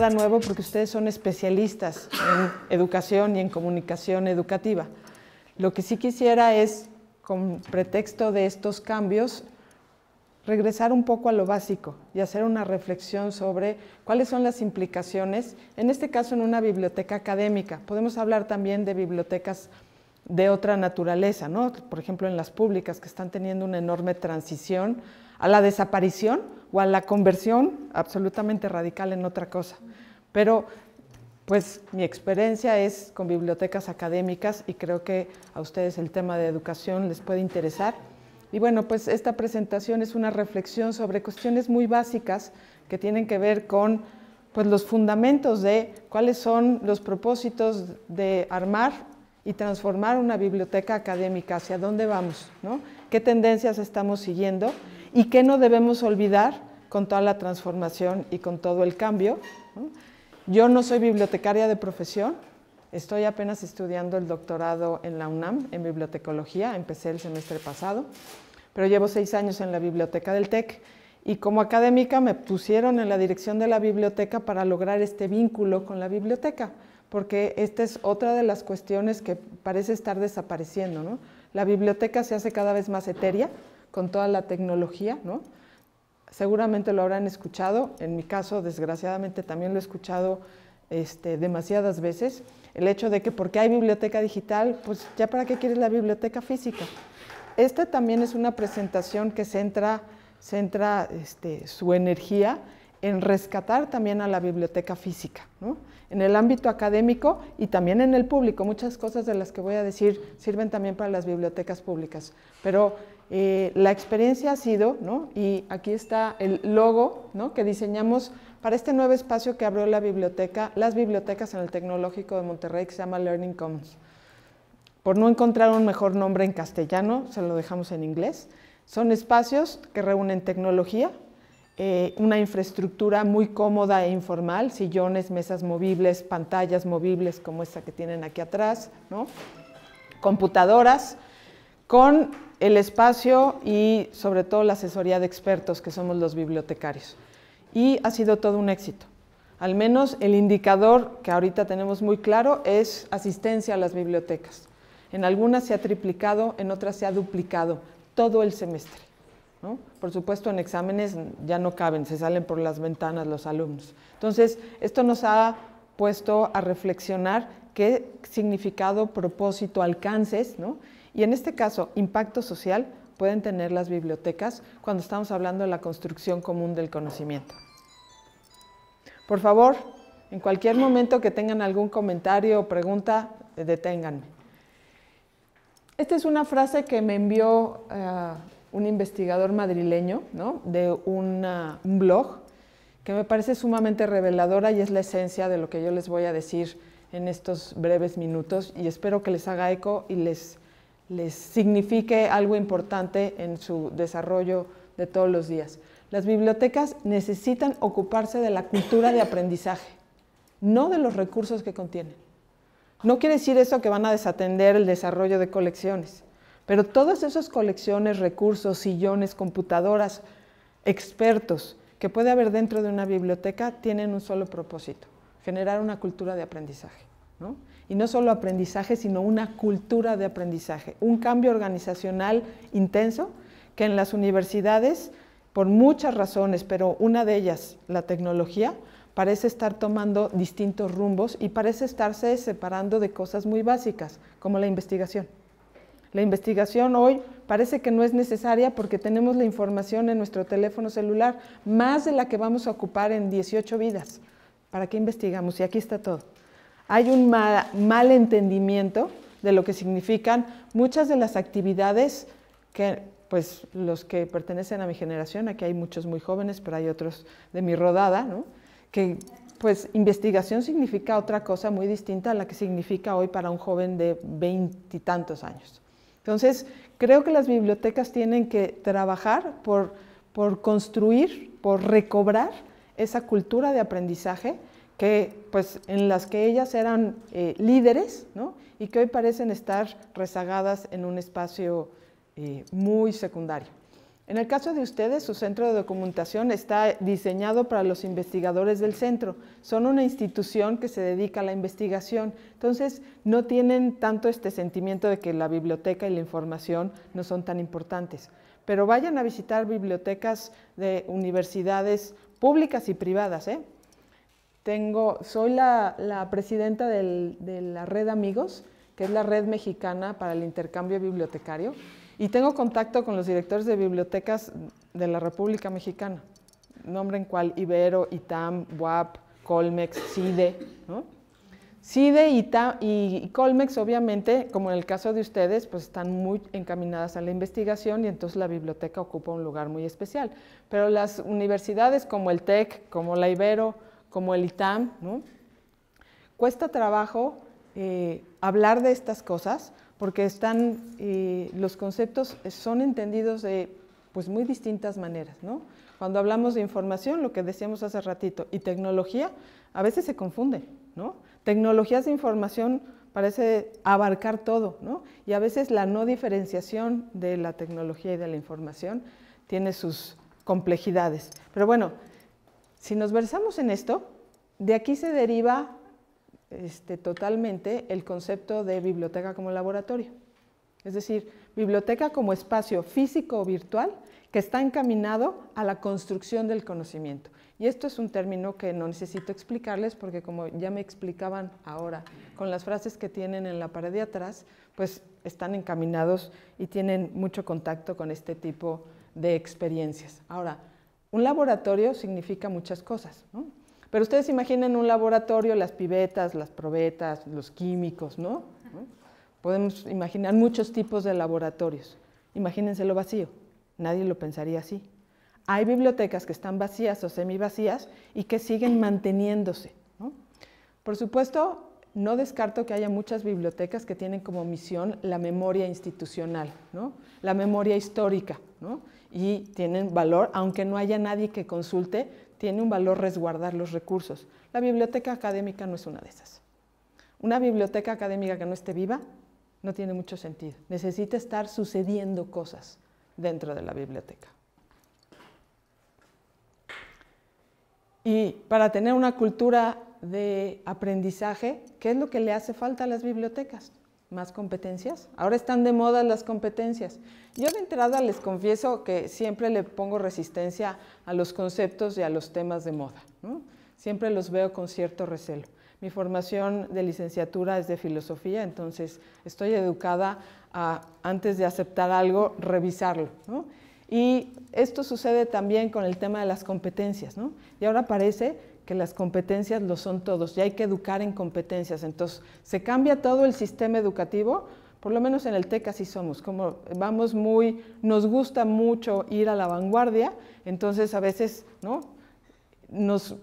nada nuevo porque ustedes son especialistas en educación y en comunicación educativa. Lo que sí quisiera es, con pretexto de estos cambios, regresar un poco a lo básico y hacer una reflexión sobre cuáles son las implicaciones, en este caso en una biblioteca académica. Podemos hablar también de bibliotecas de otra naturaleza, por ejemplo en las públicas que están teniendo una enorme transición a la desaparición o a la conversión absolutamente radical en otra cosa. Pero pues mi experiencia es con bibliotecas académicas y creo que a ustedes el tema de educación les puede interesar. Y bueno, pues esta presentación es una reflexión sobre cuestiones muy básicas que tienen que ver con pues, los fundamentos de cuáles son los propósitos de armar y transformar una biblioteca académica, hacia dónde vamos, ¿no? qué tendencias estamos siguiendo y qué no debemos olvidar con toda la transformación y con todo el cambio. Yo no soy bibliotecaria de profesión, estoy apenas estudiando el doctorado en la UNAM en bibliotecología, empecé el semestre pasado, pero llevo seis años en la biblioteca del TEC y como académica me pusieron en la dirección de la biblioteca para lograr este vínculo con la biblioteca, porque esta es otra de las cuestiones que parece estar desapareciendo. ¿no? La biblioteca se hace cada vez más etérea con toda la tecnología, ¿no? seguramente lo habrán escuchado, en mi caso desgraciadamente también lo he escuchado este, demasiadas veces, el hecho de que porque hay biblioteca digital, pues ya para qué quieres la biblioteca física. Esta también es una presentación que centra, centra este, su energía en rescatar también a la biblioteca física, ¿no? en el ámbito académico y también en el público. Muchas cosas de las que voy a decir sirven también para las bibliotecas públicas, pero eh, la experiencia ha sido, ¿no? y aquí está el logo que diseñamos para este nuevo espacio que abrió la biblioteca, las bibliotecas en el Tecnológico de Monterrey, que se llama Learning Commons. Por no encontrar un mejor nombre en castellano, se lo dejamos en inglés. Son espacios que reúnen tecnología, eh, una infraestructura muy cómoda e informal, sillones, mesas movibles, pantallas movibles como esta que tienen aquí atrás, ¿no? computadoras, con el espacio y sobre todo la asesoría de expertos que somos los bibliotecarios. Y ha sido todo un éxito. Al menos el indicador que ahorita tenemos muy claro es asistencia a las bibliotecas. En algunas se ha triplicado, en otras se ha duplicado todo el semestre. Por supuesto, en exámenes ya no caben, se salen por las ventanas los alumnos. Entonces, esto nos ha puesto a reflexionar qué significado, propósito, alcances, ¿no? Y en este caso, impacto social pueden tener las bibliotecas cuando estamos hablando de la construcción común del conocimiento. Por favor, en cualquier momento que tengan algún comentario o pregunta, eh, deténganme. Esta es una frase que me envió eh, un investigador madrileño de un blog que me parece sumamente reveladora y es la esencia de lo que yo les voy a decir en estos breves minutos y espero que les haga eco y les les signifique algo importante en su desarrollo de todos los días. Las bibliotecas necesitan ocuparse de la cultura de aprendizaje, no de los recursos que contienen. No quiere decir eso que van a desatender el desarrollo de colecciones, pero todas esas colecciones, recursos, sillones, computadoras, expertos que puede haber dentro de una biblioteca tienen un solo propósito, generar una cultura de aprendizaje. ¿no? y no solo aprendizaje, sino una cultura de aprendizaje, un cambio organizacional intenso que en las universidades, por muchas razones, pero una de ellas, la tecnología, parece estar tomando distintos rumbos y parece estarse separando de cosas muy básicas, como la investigación. La investigación hoy parece que no es necesaria porque tenemos la información en nuestro teléfono celular, más de la que vamos a ocupar en 18 vidas. ¿Para qué investigamos? Y aquí está todo hay un mal, entendimiento de lo que significan muchas de las actividades que pues los que pertenecen a mi generación, aquí hay muchos muy jóvenes, pero hay otros de mi rodada, ¿no? que pues investigación significa otra cosa muy distinta a la que significa hoy para un joven de veintitantos años. Entonces, creo que las bibliotecas tienen que trabajar por construir, por recobrar esa cultura de aprendizaje pues, en las que ellas eran eh, líderes y que hoy parecen estar rezagadas en un espacio eh, muy secundario. En el caso de ustedes, su centro de documentación está diseñado para los investigadores del centro. Son una institución que se dedica a la investigación. Entonces, no tienen tanto este sentimiento de que la biblioteca y la información no son tan importantes. Pero vayan a visitar bibliotecas de universidades públicas y privadas. ¿eh? Tengo, soy la, presidenta de la red Amigos, que es la red mexicana para el intercambio bibliotecario, y tengo contacto con los directores de bibliotecas de la República Mexicana, nombren cual Ibero, ITAM, UAP, Colmex, CIDE, ¿no? CIDE y, y, Colmex, obviamente, como en el caso de ustedes, pues están muy encaminadas a la investigación y entonces la biblioteca ocupa un lugar muy especial. Pero las universidades como el TEC, como la Ibero, como el ITAM, ¿no? Cuesta trabajo eh, hablar de estas cosas porque están, eh, los conceptos son entendidos de pues, muy distintas maneras. ¿no? Cuando hablamos de información, lo que decíamos hace ratito, y tecnología, a veces se confunde. ¿no? Tecnologías de información parece abarcar todo, ¿no? y a veces la no diferenciación de la tecnología y de la información tiene sus complejidades. Pero bueno, si nos versamos en esto, de aquí se deriva este, totalmente el concepto de biblioteca como laboratorio. Es decir, biblioteca como espacio físico o virtual que está encaminado a la construcción del conocimiento. Y esto es un término que no necesito explicarles porque como ya me explicaban ahora con las frases que tienen en la pared de atrás, pues están encaminados y tienen mucho contacto con este tipo de experiencias. Ahora, un laboratorio significa muchas cosas, ¿no? Pero ustedes imaginen un laboratorio, las pibetas, las probetas, los químicos, ¿no? Podemos imaginar muchos tipos de laboratorios. Imagínense lo vacío, nadie lo pensaría así. Hay bibliotecas que están vacías o semivacías y que siguen manteniéndose. ¿no? Por supuesto, no descarto que haya muchas bibliotecas que tienen como misión la memoria institucional, la memoria histórica, y tienen valor, aunque no haya nadie que consulte, tiene un valor resguardar los recursos. La biblioteca académica no es una de esas. Una biblioteca académica que no esté viva no tiene mucho sentido. Necesita estar sucediendo cosas dentro de la biblioteca. Y para tener una cultura de aprendizaje, ¿qué es lo que le hace falta a las bibliotecas? Más competencias. Ahora están de moda las competencias. Yo de entrada les confieso que siempre le pongo resistencia a los conceptos y a los temas de moda. Siempre los veo con cierto recelo. Mi formación de licenciatura es de filosofía, entonces estoy educada a, antes de aceptar algo, revisarlo. Y esto sucede también con el tema de las competencias. Y ahora parece que las competencias lo son todos y hay que educar en competencias. Entonces, se cambia todo el sistema educativo, por lo menos en el TEC así somos, como vamos muy, nos gusta mucho ir a la vanguardia, entonces a veces ¿no? nos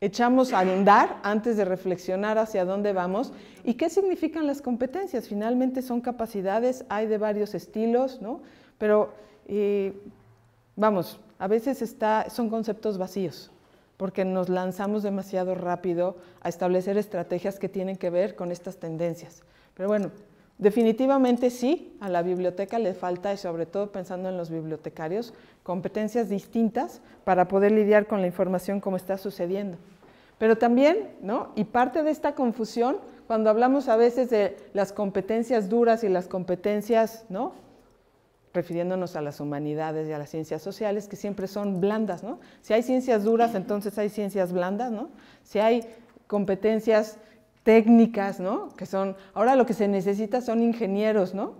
echamos a andar antes de reflexionar hacia dónde vamos y qué significan las competencias. Finalmente son capacidades, hay de varios estilos, pero eh, vamos, a veces está, son conceptos vacíos porque nos lanzamos demasiado rápido a establecer estrategias que tienen que ver con estas tendencias. Pero bueno, definitivamente sí, a la biblioteca le falta, y sobre todo pensando en los bibliotecarios, competencias distintas para poder lidiar con la información como está sucediendo. Pero también, ¿no? Y parte de esta confusión, cuando hablamos a veces de las competencias duras y las competencias, ¿no? refiriéndonos a las humanidades y a las ciencias sociales, que siempre son blandas, ¿no? Si hay ciencias duras, entonces hay ciencias blandas, ¿no? Si hay competencias técnicas, ¿no? Que son, ahora lo que se necesita son ingenieros, ¿no?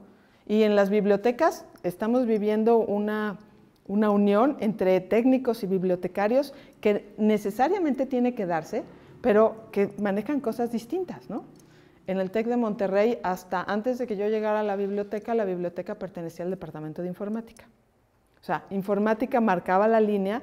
Y en las bibliotecas estamos viviendo una, una unión entre técnicos y bibliotecarios que necesariamente tiene que darse, pero que manejan cosas distintas, ¿no? en el TEC de Monterrey, hasta antes de que yo llegara a la biblioteca, la biblioteca pertenecía al departamento de informática. O sea, informática marcaba la línea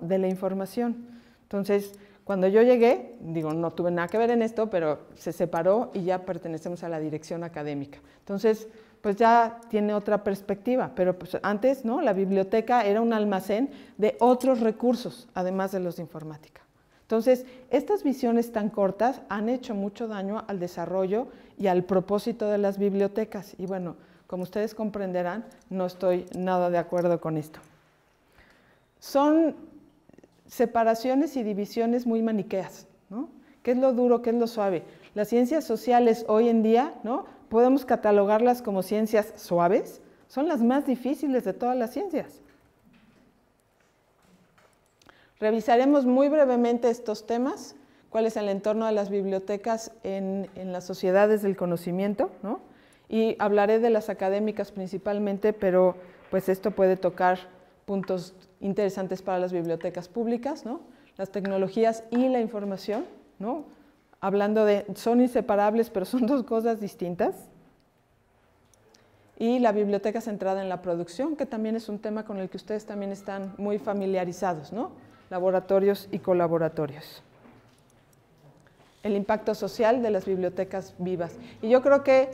de la información. Entonces, cuando yo llegué, digo, no tuve nada que ver en esto, pero se separó y ya pertenecemos a la dirección académica. Entonces, pues ya tiene otra perspectiva, pero pues, antes, ¿no? La biblioteca era un almacén de otros recursos, además de los de informática. Entonces, estas visiones tan cortas han hecho mucho daño al desarrollo y al propósito de las bibliotecas. Y bueno, como ustedes comprenderán, no estoy nada de acuerdo con esto. Son separaciones y divisiones muy maniqueas, ¿no? ¿Qué es lo duro? ¿Qué es lo suave? Las ciencias sociales hoy en día, ¿no? Podemos catalogarlas como ciencias suaves, son las más difíciles de todas las ciencias. Revisaremos muy brevemente estos temas, cuál es el entorno de las bibliotecas en, en las sociedades del conocimiento, ¿no? y hablaré de las académicas principalmente, pero pues esto puede tocar puntos interesantes para las bibliotecas públicas, ¿no? las tecnologías y la información, ¿no? hablando de son inseparables, pero son dos cosas distintas. Y la biblioteca centrada en la producción, que también es un tema con el que ustedes también están muy familiarizados. ¿no? laboratorios y colaboratorios. El impacto social de las bibliotecas vivas. Y yo creo que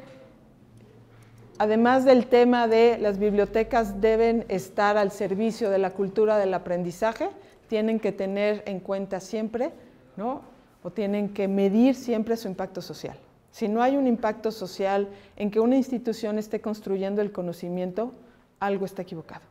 además del tema de las bibliotecas deben estar al servicio de la cultura del aprendizaje, tienen que tener en cuenta siempre, ¿no? O tienen que medir siempre su impacto social. Si no hay un impacto social en que una institución esté construyendo el conocimiento, algo está equivocado.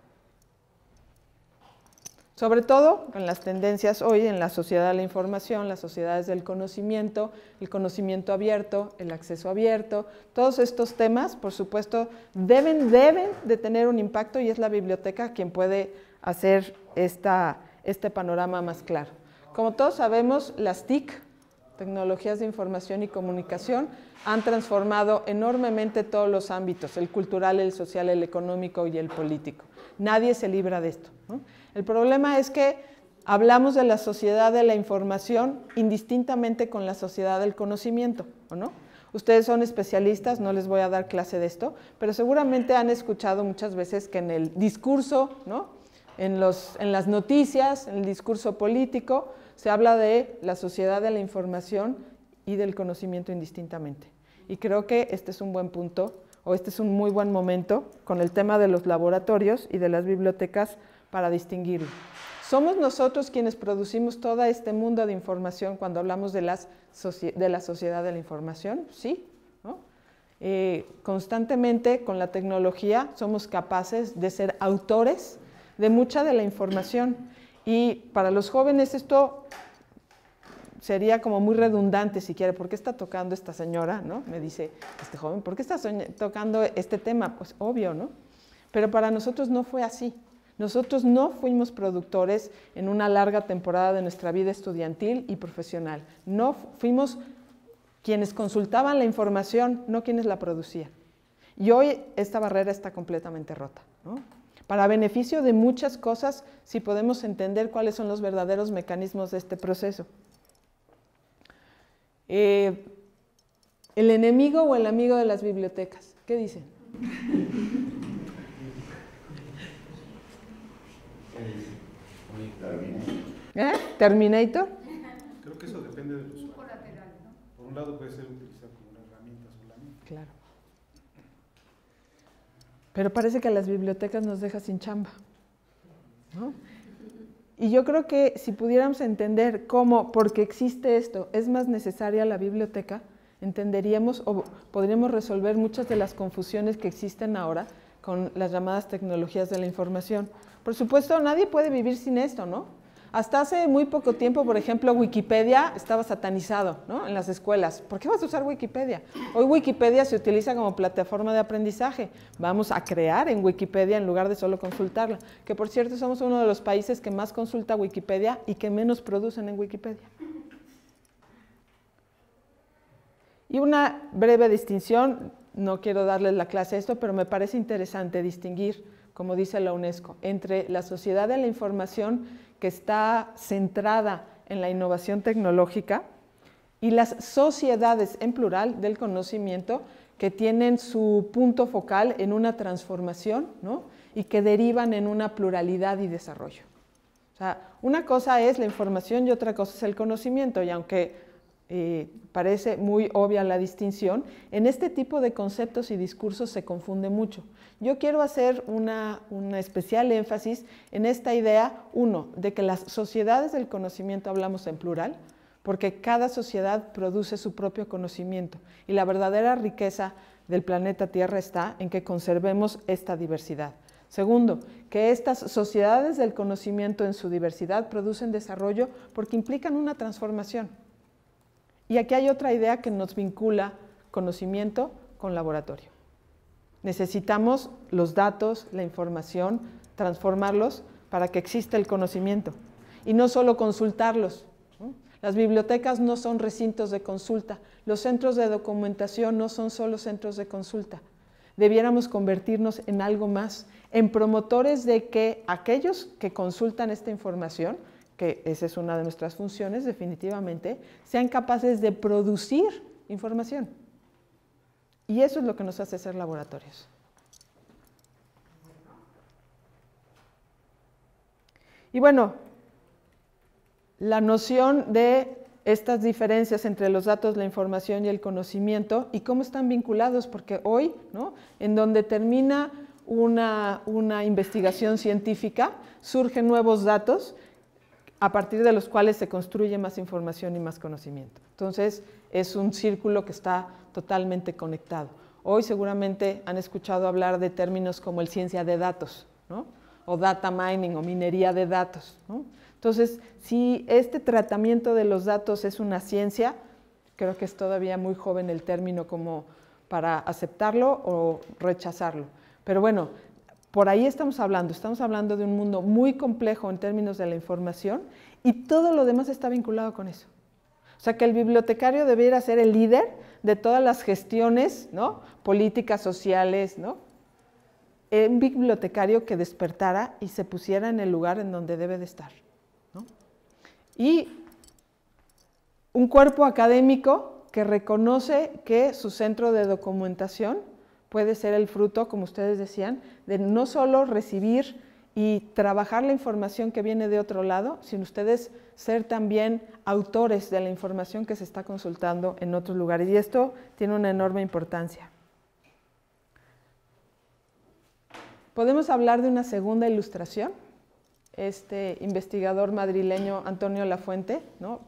Sobre todo en las tendencias hoy en la sociedad de la información, las sociedades del conocimiento, el conocimiento abierto, el acceso abierto, todos estos temas, por supuesto, deben, deben de tener un impacto y es la biblioteca quien puede hacer esta, este panorama más claro. Como todos sabemos, las TIC, tecnologías de información y comunicación, han transformado enormemente todos los ámbitos, el cultural, el social, el económico y el político. Nadie se libra de esto. El problema es que hablamos de la sociedad de la información indistintamente con la sociedad del conocimiento, Ustedes son especialistas, no les voy a dar clase de esto, pero seguramente han escuchado muchas veces que en el discurso, en, en las noticias, en el discurso político, se habla de la sociedad de la información y del conocimiento indistintamente. Y creo que este es un buen punto o este es un muy buen momento con el tema de los laboratorios y de las bibliotecas para distinguirlo. Somos nosotros quienes producimos todo este mundo de información cuando hablamos de, las, de la sociedad de la información, sí. ¿No? Eh, constantemente con la tecnología somos capaces de ser autores de mucha de la información y para los jóvenes esto sería como muy redundante si quiere, ¿por qué está tocando esta señora? ¿no? Me dice este joven, ¿por qué está tocando este tema? Pues obvio, ¿no? Pero para nosotros no fue así. Nosotros no fuimos productores en una larga temporada de nuestra vida estudiantil y profesional. No fuimos quienes consultaban la información, no quienes la producían. Y hoy esta barrera está completamente rota. ¿no? Para beneficio de muchas cosas, si podemos entender cuáles son los verdaderos mecanismos de este proceso. Eh, ¿El enemigo o el amigo de las bibliotecas? ¿Qué dicen? ¿Eh? ¿Terminator? Creo que eso depende del usuario. Por un lado puede ser utilizado como una herramienta solamente. Claro. Pero parece que a las bibliotecas nos deja sin chamba. ¿no? Y yo creo que si pudiéramos entender cómo, porque existe esto, es más necesaria la biblioteca, entenderíamos o podríamos resolver muchas de las confusiones que existen ahora con las llamadas tecnologías de la información. Por supuesto, nadie puede vivir sin esto, ¿no? Hasta hace muy poco tiempo, por ejemplo, Wikipedia estaba satanizado ¿no? en las escuelas. ¿Por qué vas a usar Wikipedia? Hoy Wikipedia se utiliza como plataforma de aprendizaje. Vamos a crear en Wikipedia en lugar de solo consultarla. Que por cierto somos uno de los países que más consulta Wikipedia y que menos producen en Wikipedia. Y una breve distinción, no quiero darles la clase a esto, pero me parece interesante distinguir como dice la UNESCO, entre la sociedad de la información que está centrada en la innovación tecnológica y las sociedades en plural del conocimiento que tienen su punto focal en una transformación ¿no? y que derivan en una pluralidad y desarrollo. O sea, una cosa es la información y otra cosa es el conocimiento, y aunque eh, parece muy obvia la distinción, en este tipo de conceptos y discursos se confunde mucho. Yo quiero hacer una, una, especial énfasis en esta idea, uno, de que las sociedades del conocimiento hablamos en plural, porque cada sociedad produce su propio conocimiento y la verdadera riqueza del planeta Tierra está en que conservemos esta diversidad. Segundo, que estas sociedades del conocimiento en su diversidad producen desarrollo porque implican una transformación. Y aquí hay otra idea que nos vincula conocimiento con laboratorio. Necesitamos los datos, la información, transformarlos para que exista el conocimiento. Y no solo consultarlos. Las bibliotecas no son recintos de consulta. Los centros de documentación no son solo centros de consulta. Debiéramos convertirnos en algo más, en promotores de que aquellos que consultan esta información que esa es una de nuestras funciones definitivamente, sean capaces de producir información. Y eso es lo que nos hace ser laboratorios. Y bueno, la noción de estas diferencias entre los datos, la información y el conocimiento y cómo están vinculados, porque hoy, en donde termina una investigación científica, surgen nuevos datos a partir de los cuales se construye más información y más conocimiento. Entonces, es un círculo que está totalmente conectado. Hoy seguramente han escuchado hablar de términos como el ciencia de datos, o data mining o minería de datos. Entonces, si este tratamiento de los datos es una ciencia, creo que es todavía muy joven el término como para aceptarlo o rechazarlo. Pero bueno, por ahí estamos hablando, estamos hablando de un mundo muy complejo en términos de la información y todo lo demás está vinculado con eso. O sea que el bibliotecario debiera ser el líder de todas las gestiones, ¿no? Políticas sociales, ¿no? Un bibliotecario que despertara y se pusiera en el lugar en donde debe de estar, ¿no? Y un cuerpo académico que reconoce que su centro de documentación puede ser el fruto, como ustedes decían, de no solo recibir y trabajar la información que viene de otro lado, sino ustedes ser también autores de la información que se está consultando en otros lugares. Y esto tiene una enorme importancia. Podemos hablar de una segunda ilustración. Este investigador madrileño Antonio Lafuente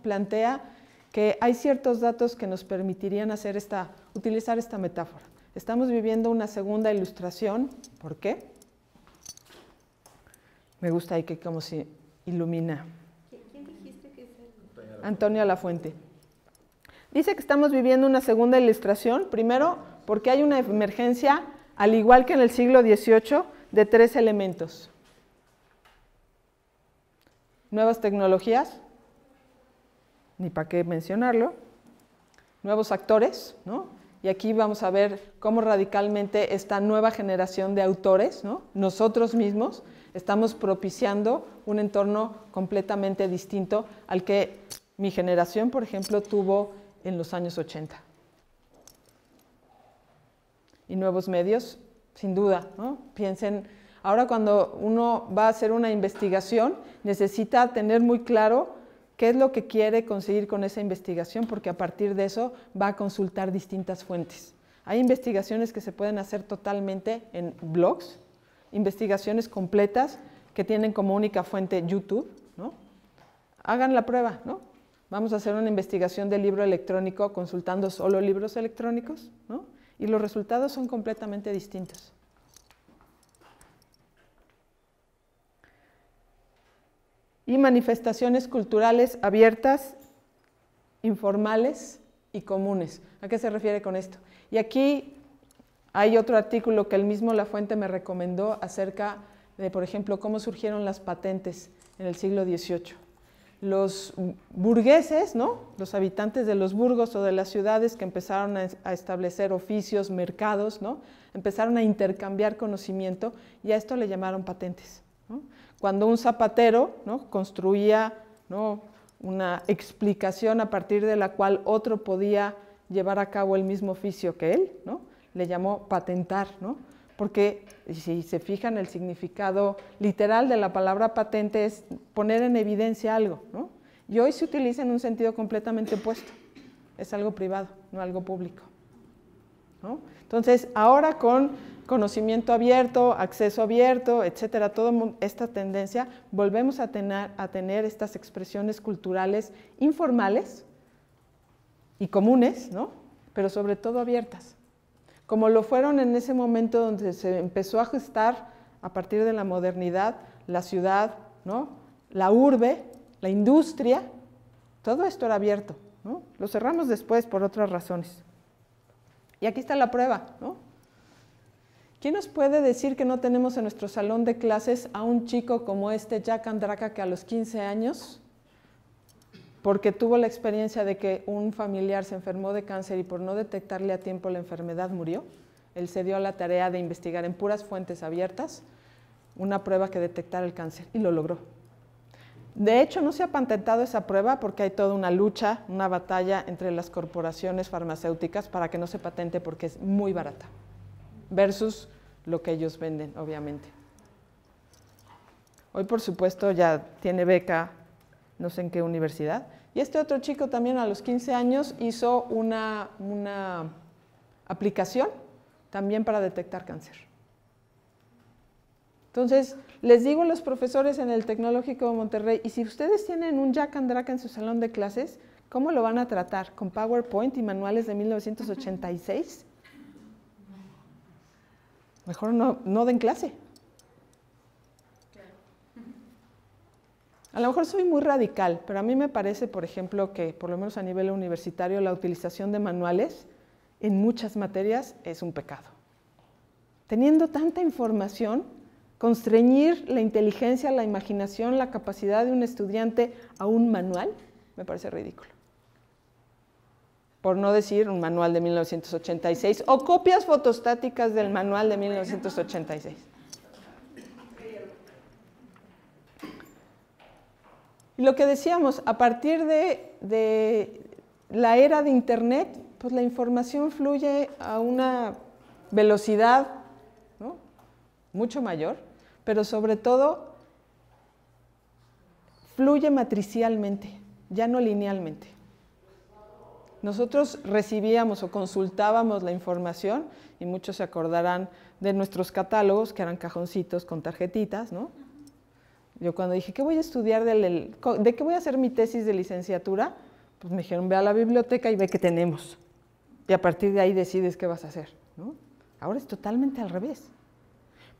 plantea que hay ciertos datos que nos permitirían hacer esta, utilizar esta metáfora. Estamos viviendo una segunda ilustración. ¿Por qué? Me gusta ahí que como se ilumina. ¿Quién dijiste que es el... Antonio Lafuente. Dice que estamos viviendo una segunda ilustración, primero porque hay una emergencia, al igual que en el siglo XVIII, de tres elementos. Nuevas tecnologías, ni para qué mencionarlo, nuevos actores, ¿no? y aquí vamos a ver cómo radicalmente esta nueva generación de autores, nosotros mismos, estamos propiciando un entorno completamente distinto al que mi generación, por ejemplo, tuvo en los años 80. Y nuevos medios, sin duda, piensen, ahora cuando uno va a hacer una investigación, necesita tener muy claro qué es lo que quiere conseguir con esa investigación, porque a partir de eso va a consultar distintas fuentes. Hay investigaciones que se pueden hacer totalmente en blogs, investigaciones completas que tienen como única fuente YouTube, ¿no? Hagan la prueba, ¿no? Vamos a hacer una investigación de libro electrónico consultando solo libros electrónicos, Y los resultados son completamente distintos. y manifestaciones culturales abiertas, informales y comunes. ¿A qué se refiere con esto? Y aquí hay otro artículo que el mismo La Fuente me recomendó acerca de, por ejemplo, cómo surgieron las patentes en el siglo XVIII. Los burgueses, ¿no? los habitantes de los burgos o de las ciudades que empezaron a, establecer oficios, mercados, ¿no? empezaron a intercambiar conocimiento y a esto le llamaron patentes cuando un zapatero construía una explicación a partir de la cual otro podía llevar a cabo el mismo oficio que él, le llamó patentar, porque si se fijan el significado literal de la palabra patente es poner en evidencia algo, y hoy se utiliza en un sentido completamente opuesto, es algo privado, no algo público. Entonces, ahora con conocimiento abierto, acceso abierto, etcétera, toda esta tendencia, volvemos a tener, estas expresiones culturales informales y comunes, ¿no? pero sobre todo abiertas, como lo fueron en ese momento donde se empezó a ajustar a partir de la modernidad la ciudad, ¿no? la urbe, la industria, todo esto era abierto. ¿no? Lo cerramos después por otras razones. Y aquí está la prueba, ¿no? ¿Quién nos puede decir que no tenemos en nuestro salón de clases a un chico como este Jack Andraka, que a los 15 años, porque tuvo la experiencia de que un familiar se enfermó de cáncer y por no detectarle a tiempo la enfermedad murió? Él se dio a la tarea de investigar en puras fuentes abiertas una prueba que detectara el cáncer y lo logró. De hecho, no se ha patentado esa prueba porque hay toda una lucha, una batalla entre las corporaciones farmacéuticas para que no se patente porque es muy barata versus lo que ellos venden, obviamente. Hoy, por supuesto, ya tiene beca, no sé en qué universidad. Y este otro chico también a los 15 años hizo una, aplicación también para detectar cáncer. Entonces, les digo a los profesores en el Tecnológico de Monterrey, y si ustedes tienen un Jack and en su salón de clases, ¿cómo lo van a tratar? ¿Con PowerPoint y manuales de 1986? Mejor no, no den clase. A lo mejor soy muy radical, pero a mí me parece, por ejemplo, que por lo menos a nivel universitario la utilización de manuales en muchas materias es un pecado. Teniendo tanta información, constreñir la inteligencia, la imaginación, la capacidad de un estudiante a un manual, me parece ridículo por no decir un manual de 1986, o copias fotostáticas del manual de 1986. Lo que decíamos, a partir de, la era de Internet, pues la información fluye a una velocidad mucho mayor, pero sobre todo fluye matricialmente, ya no linealmente. Nosotros recibíamos o consultábamos la información, y muchos se acordarán de nuestros catálogos, que eran cajoncitos con tarjetitas, ¿no? Yo cuando dije, ¿qué voy a estudiar? ¿De qué voy a hacer mi tesis de licenciatura? Pues me dijeron, ve a la biblioteca y ve qué tenemos. Y a partir de ahí decides qué vas a hacer, ¿no? Ahora es totalmente al revés.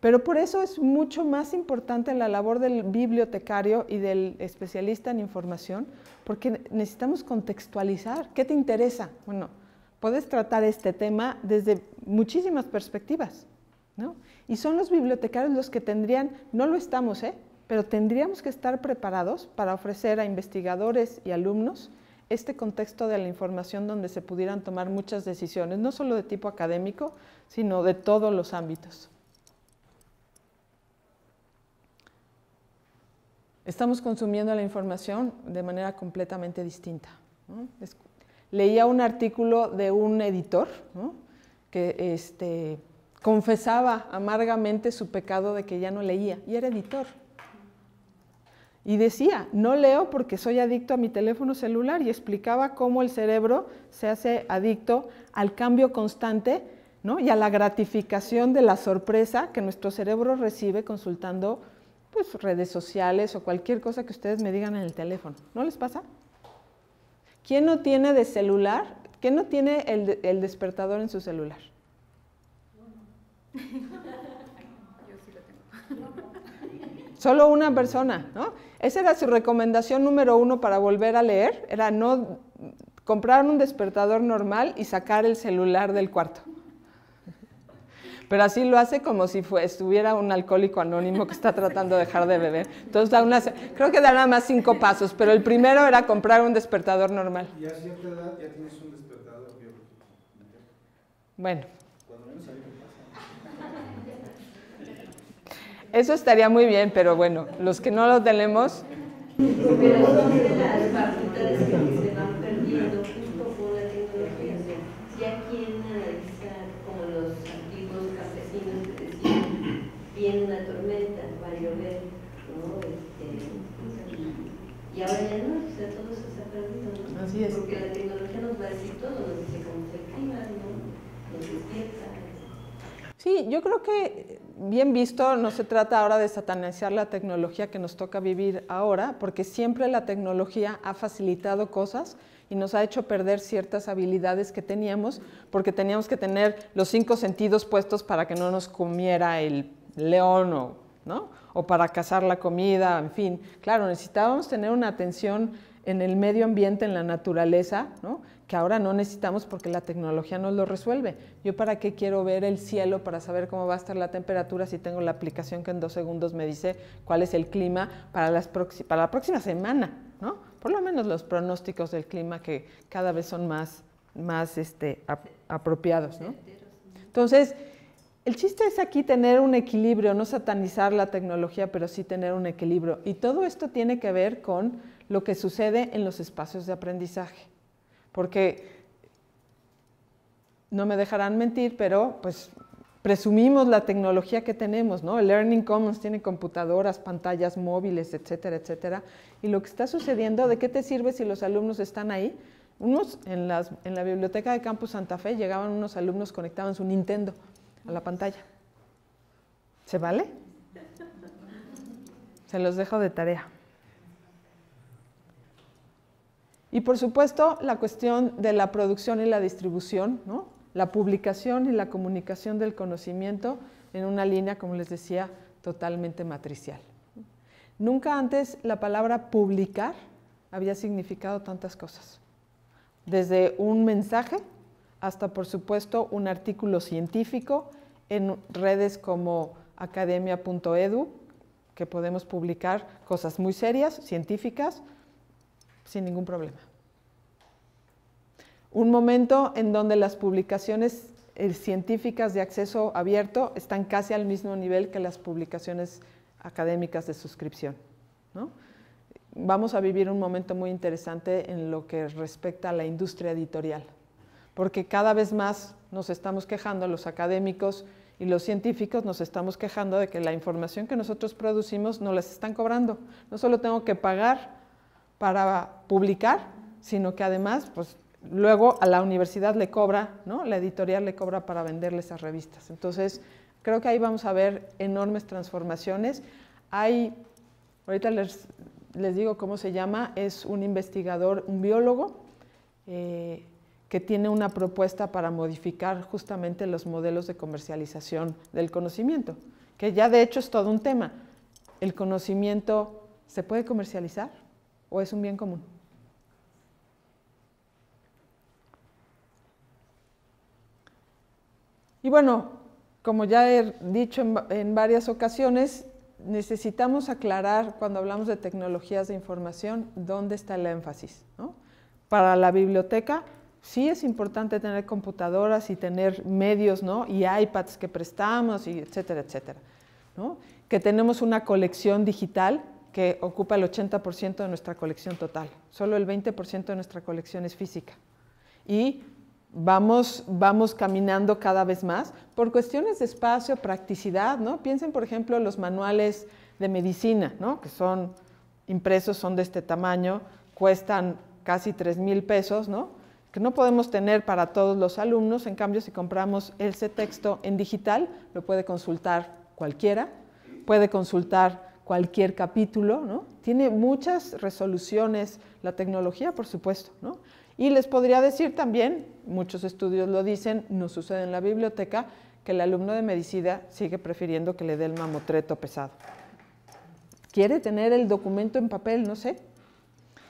Pero por eso es mucho más importante la labor del bibliotecario y del especialista en información, porque necesitamos contextualizar. ¿Qué te interesa? Bueno, puedes tratar este tema desde muchísimas perspectivas, Y son los bibliotecarios los que tendrían, no lo estamos, ¿eh? pero tendríamos que estar preparados para ofrecer a investigadores y alumnos este contexto de la información donde se pudieran tomar muchas decisiones, no solo de tipo académico, sino de todos los ámbitos. estamos consumiendo la información de manera completamente distinta. leía un artículo de un editor que este, confesaba amargamente su pecado de que ya no leía, y era editor. Y decía, no leo porque soy adicto a mi teléfono celular y explicaba cómo el cerebro se hace adicto al cambio constante y a la gratificación de la sorpresa que nuestro cerebro recibe consultando pues redes sociales o cualquier cosa que ustedes me digan en el teléfono. ¿No les pasa? ¿Quién no tiene de celular? ¿Quién no tiene el, despertador en su celular? Solo una persona, ¿no? Esa era su recomendación número uno para volver a leer, era no comprar un despertador normal y sacar el celular del cuarto pero así lo hace como si estuviera un alcohólico anónimo que está tratando de dejar de beber. Entonces creo que dará nada más cinco pasos, pero el primero era comprar un despertador normal. ¿Y a cierta edad ya tienes un despertador biológico? Bueno. Eso estaría muy bien, pero bueno, los que no lo tenemos... Este, y ahora ya no, todo eso se ha perdido, ¿no? Así es. Porque la tecnología nos va a decir todo, nos cómo se ¿no? Nos despierta. Sí, yo creo que bien visto, no se trata ahora de satanizar la tecnología que nos toca vivir ahora, porque siempre la tecnología ha facilitado cosas y nos ha hecho perder ciertas habilidades que teníamos, porque teníamos que tener los cinco sentidos puestos para que no nos comiera el león o, ¿no? o para cazar la comida, en fin. Claro, necesitábamos tener una atención en el medio ambiente, en la naturaleza, que ahora no necesitamos porque la tecnología nos lo resuelve. Yo para qué quiero ver el cielo para saber cómo va a estar la temperatura si tengo la aplicación que en dos segundos me dice cuál es el clima para, las para la próxima semana, ¿no? Por lo menos los pronósticos del clima que cada vez son más, más este, apropiados, ¿no? Entonces, el chiste es aquí tener un equilibrio, no satanizar la tecnología, pero sí tener un equilibrio. Y todo esto tiene que ver con lo que sucede en los espacios de aprendizaje. Porque no me dejarán mentir, pero pues presumimos la tecnología que tenemos, ¿no? El Learning Commons tiene computadoras, pantallas móviles, etcétera, etcétera. Y lo que está sucediendo, ¿de qué te sirve si los alumnos están ahí? Unos en, la biblioteca de Campus Santa Fe llegaban unos alumnos, conectaban su Nintendo a la pantalla. ¿Se vale? Se los dejo de tarea. Y por supuesto, la cuestión de la producción y la distribución, ¿no? la publicación y la comunicación del conocimiento en una línea, como les decía, totalmente matricial. Nunca antes la palabra publicar había significado tantas cosas. Desde un mensaje hasta por supuesto un artículo científico en redes como academia.edu, que podemos publicar cosas muy serias, científicas, sin ningún problema. Un momento en donde las publicaciones eh, científicas de acceso abierto están casi al mismo nivel que las publicaciones académicas de suscripción. ¿no? Vamos a vivir un momento muy interesante en lo que respecta a la industria editorial porque cada vez más nos estamos quejando los académicos y los científicos nos estamos quejando de que la información que nosotros producimos no las están cobrando. No solo tengo que pagar para publicar, sino que además, pues luego a la universidad le cobra, ¿no? La editorial le cobra para venderle esas revistas. Entonces, creo que ahí vamos a ver enormes transformaciones. Hay, ahorita les, les digo cómo se llama, es un investigador, un biólogo, eh, que tiene una propuesta para modificar justamente los modelos de comercialización del conocimiento, que ya de hecho es todo un tema. ¿El conocimiento se puede comercializar o es un bien común? Y bueno, como ya he dicho en, varias ocasiones, necesitamos aclarar cuando hablamos de tecnologías de información dónde está el énfasis. Para la biblioteca sí es importante tener computadoras y tener medios, ¿no? Y iPads que prestamos, y etcétera, etcétera. ¿no? Que tenemos una colección digital que ocupa el 80% de nuestra colección total. Solo el 20% de nuestra colección es física. Y vamos, vamos caminando cada vez más por cuestiones de espacio, practicidad, ¿no? Piensen, por ejemplo, los manuales de medicina, ¿no? Que son impresos, son de este tamaño, cuestan casi 3 mil pesos, ¿no? que no podemos tener para todos los alumnos. En cambio, si compramos ese texto en digital, lo puede consultar cualquiera, puede consultar cualquier capítulo, ¿no? Tiene muchas resoluciones la tecnología, por supuesto, ¿no? Y les podría decir también, muchos estudios lo dicen, no sucede en la biblioteca, que el alumno de medicina sigue prefiriendo que le dé el mamotreto pesado. Quiere tener el documento en papel, no sé.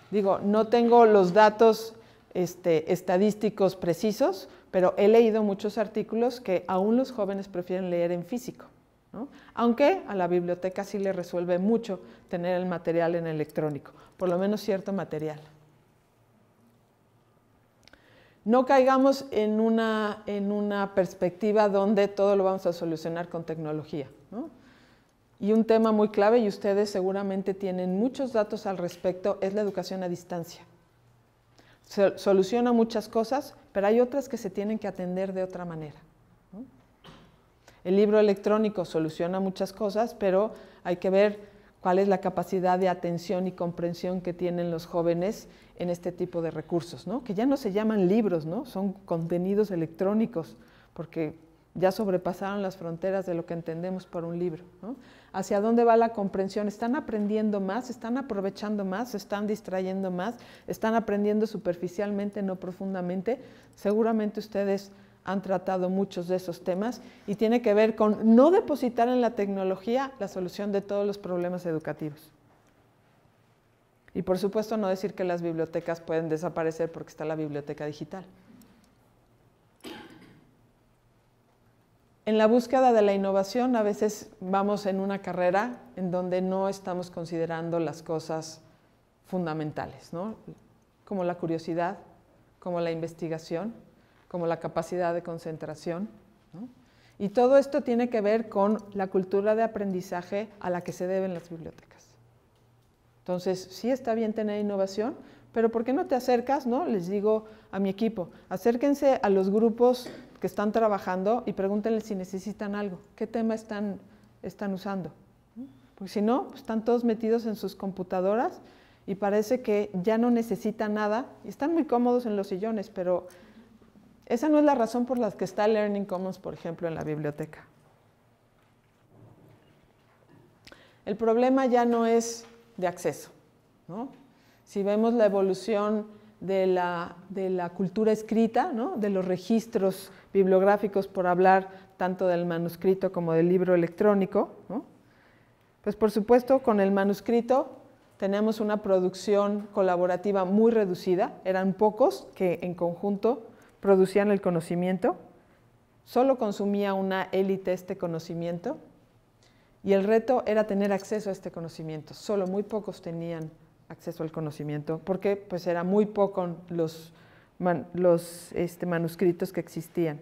Digo, no tengo los datos este, estadísticos precisos, pero he leído muchos artículos que aún los jóvenes prefieren leer en físico, aunque a la biblioteca sí le resuelve mucho tener el material en electrónico, por lo menos cierto material. No caigamos en una, perspectiva donde todo lo vamos a solucionar con tecnología. Y un tema muy clave, y ustedes seguramente tienen muchos datos al respecto, es la educación a distancia soluciona muchas cosas, pero hay otras que se tienen que atender de otra manera. El libro electrónico soluciona muchas cosas, pero hay que ver cuál es la capacidad de atención y comprensión que tienen los jóvenes en este tipo de recursos, ¿no? que ya no se llaman libros, ¿no? son contenidos electrónicos, porque ya sobrepasaron las fronteras de lo que entendemos por un libro. ¿Hacia dónde va la comprensión? ¿Están aprendiendo más? ¿Están aprovechando más? están distrayendo más? ¿Están aprendiendo superficialmente, no profundamente? Seguramente ustedes han tratado muchos de esos temas y tiene que ver con no depositar en la tecnología la solución de todos los problemas educativos. Y por supuesto no decir que las bibliotecas pueden desaparecer porque está la biblioteca digital. En la búsqueda de la innovación a veces vamos en una carrera en donde no estamos considerando las cosas fundamentales, como la curiosidad, como la investigación, como la capacidad de concentración. Y todo esto tiene que ver con la cultura de aprendizaje a la que se deben las bibliotecas. Entonces, sí está bien tener innovación, pero ¿por qué no te acercas? No? Les digo a mi equipo, acérquense a los grupos que están trabajando y pregúntenle si necesitan algo, qué tema están, están usando. Porque si no, pues, están todos metidos en sus computadoras y parece que ya no necesitan nada y están muy cómodos en los sillones, pero esa no es la razón por la que está Learning Commons, por ejemplo, en la biblioteca. El problema ya no es de acceso. Si vemos la evolución de la, cultura escrita, ¿no? de los registros bibliográficos, por hablar tanto del manuscrito como del libro electrónico. Pues por supuesto, con el manuscrito tenemos una producción colaborativa muy reducida, eran pocos que en conjunto producían el conocimiento, solo consumía una élite este conocimiento y el reto era tener acceso a este conocimiento, solo muy pocos tenían acceso al conocimiento, porque pues era muy poco los, los este, manuscritos que existían.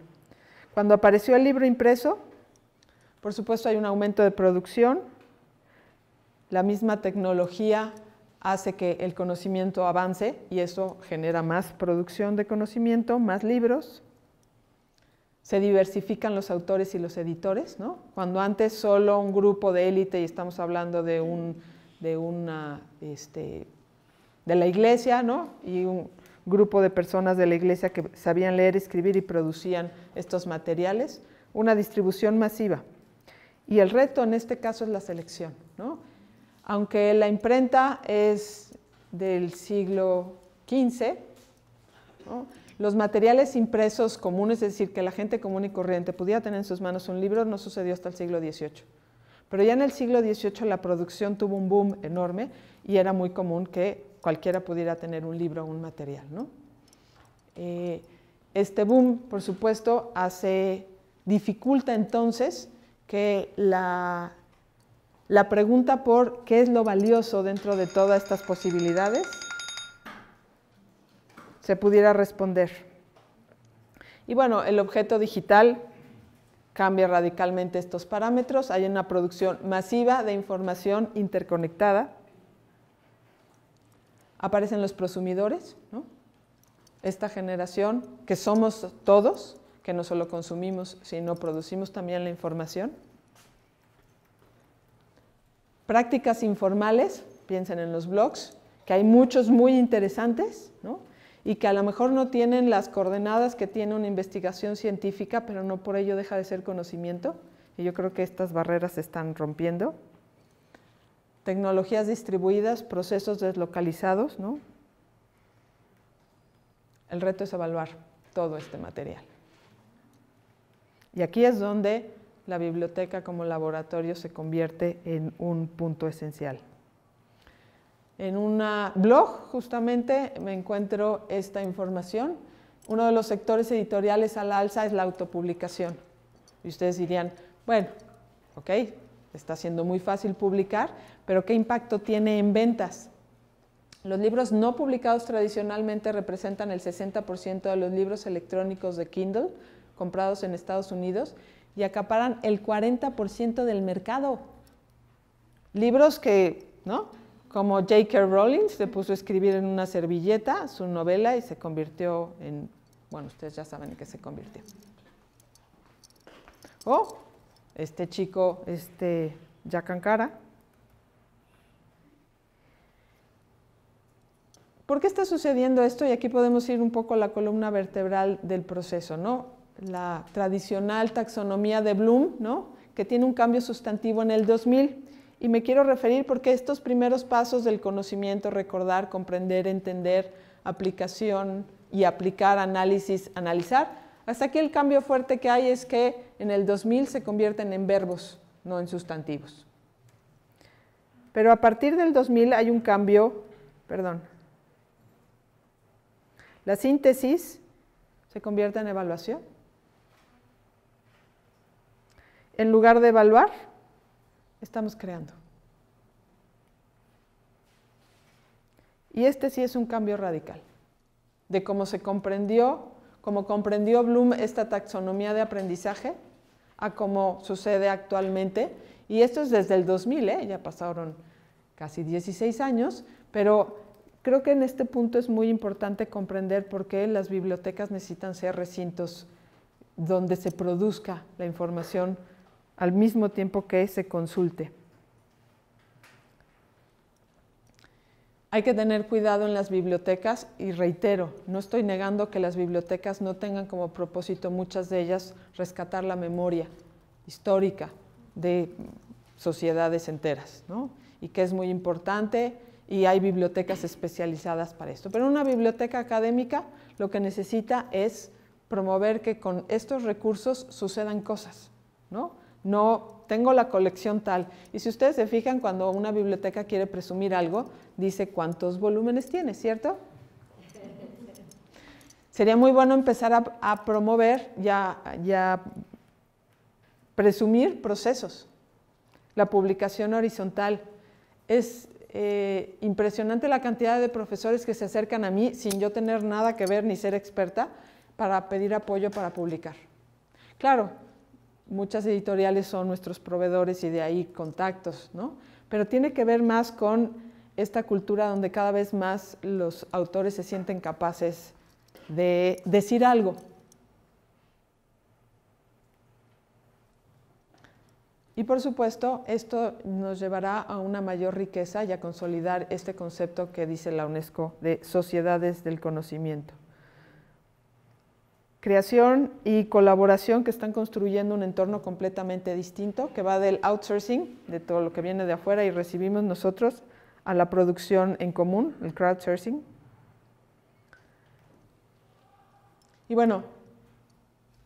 Cuando apareció el libro impreso, por supuesto hay un aumento de producción, la misma tecnología hace que el conocimiento avance y eso genera más producción de conocimiento, más libros. Se diversifican los autores y los editores, ¿no? Cuando antes solo un grupo de élite, y estamos hablando de un de una, este, de la iglesia, ¿no? Y un grupo de personas de la iglesia que sabían leer, escribir y producían estos materiales, una distribución masiva. Y el reto en este caso es la selección, Aunque la imprenta es del siglo XV, los materiales impresos comunes, es decir, que la gente común y corriente pudiera tener en sus manos un libro, no sucedió hasta el siglo XVIII. Pero ya en el siglo XVIII la producción tuvo un boom enorme y era muy común que cualquiera pudiera tener un libro o un material. Eh, este boom, por supuesto, hace, dificulta entonces que la, la pregunta por qué es lo valioso dentro de todas estas posibilidades se pudiera responder. Y bueno, el objeto digital cambia radicalmente estos parámetros. Hay una producción masiva de información interconectada. Aparecen los prosumidores, ¿no? esta generación que somos todos, que no solo consumimos, sino producimos también la información. Prácticas informales, piensen en los blogs, que hay muchos muy interesantes, ¿no? y que a lo mejor no tienen las coordenadas que tiene una investigación científica, pero no por ello deja de ser conocimiento. Y yo creo que estas barreras se están rompiendo. Tecnologías distribuidas, procesos deslocalizados, ¿no? El reto es evaluar todo este material. Y aquí es donde la biblioteca como laboratorio se convierte en un punto esencial. En un blog justamente me encuentro esta información. Uno de los sectores editoriales a la alza es la autopublicación. Y ustedes dirían, bueno, ok, está siendo muy fácil publicar, pero ¿qué impacto tiene en ventas? Los libros no publicados tradicionalmente representan el 60% de los libros electrónicos de Kindle comprados en Estados Unidos y acaparan el 40% del mercado. Libros que, ¿no? como J.K. Rowling se puso a escribir en una servilleta su novela y se convirtió en, bueno, ustedes ya saben en qué se convirtió. O oh, este chico, este Jacankara. ¿Por qué está sucediendo esto? Y aquí podemos ir un poco a la columna vertebral del proceso, ¿no? La tradicional taxonomía de Bloom, ¿no? Que tiene un cambio sustantivo en el 2000 y me quiero referir porque estos primeros pasos del conocimiento, recordar, comprender, entender, aplicación y aplicar, análisis, analizar, hasta aquí el cambio fuerte que hay es que en el 2000 se convierten en verbos, no en sustantivos. Pero a partir del 2000 hay un cambio, perdón, la síntesis se convierte en evaluación. En lugar de evaluar, estamos creando. Y este sí es un cambio radical de cómo se comprendió, cómo comprendió Bloom esta taxonomía de aprendizaje a cómo sucede actualmente. Y esto es desde el 2000, ¿eh? ya pasaron casi 16 años, pero creo que en este punto es muy importante comprender por qué las bibliotecas necesitan ser recintos donde se produzca la información al mismo tiempo que se consulte. Hay que tener cuidado en las bibliotecas y reitero, no estoy negando que las bibliotecas no tengan como propósito muchas de ellas rescatar la memoria histórica de sociedades enteras, ¿no? y que es muy importante y hay bibliotecas especializadas para esto. Pero una biblioteca académica lo que necesita es promover que con estos recursos sucedan cosas, ¿no? No, tengo la colección tal. Y si ustedes se fijan, cuando una biblioteca quiere presumir algo, dice cuántos volúmenes tiene, ¿cierto? Sería muy bueno empezar a, promover ya, ya presumir procesos. La publicación horizontal. Es eh, impresionante la cantidad de profesores que se acercan a mí sin yo tener nada que ver ni ser experta para pedir apoyo para publicar. Claro, muchas editoriales son nuestros proveedores y de ahí contactos, ¿no? Pero tiene que ver más con esta cultura donde cada vez más los autores se sienten capaces de decir algo. Y por supuesto, esto nos llevará a una mayor riqueza y a consolidar este concepto que dice la UNESCO de sociedades del conocimiento creación y colaboración que están construyendo un entorno completamente distinto, que va del outsourcing, de todo lo que viene de afuera y recibimos nosotros, a la producción en común, el crowdsourcing. Y bueno,